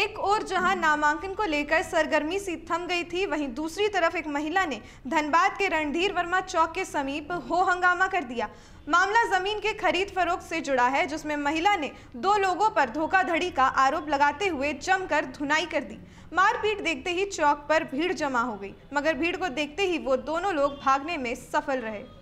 एक ओर जहां नामांकन को लेकर सरगर्मी सी थम गई थी वहीं दूसरी तरफ एक महिला ने धनबाद के रणधीर वर्मा चौक के समीप हो हंगामा कर दिया मामला जमीन के खरीद फरोख्त से जुड़ा है जिसमें महिला ने दो लोगों पर धोखाधड़ी का आरोप लगाते हुए जमकर धुनाई कर दी मारपीट देखते ही चौक पर भीड़ जमा हो गई मगर भीड़ को देखते ही वो दोनों लोग भागने में सफल रहे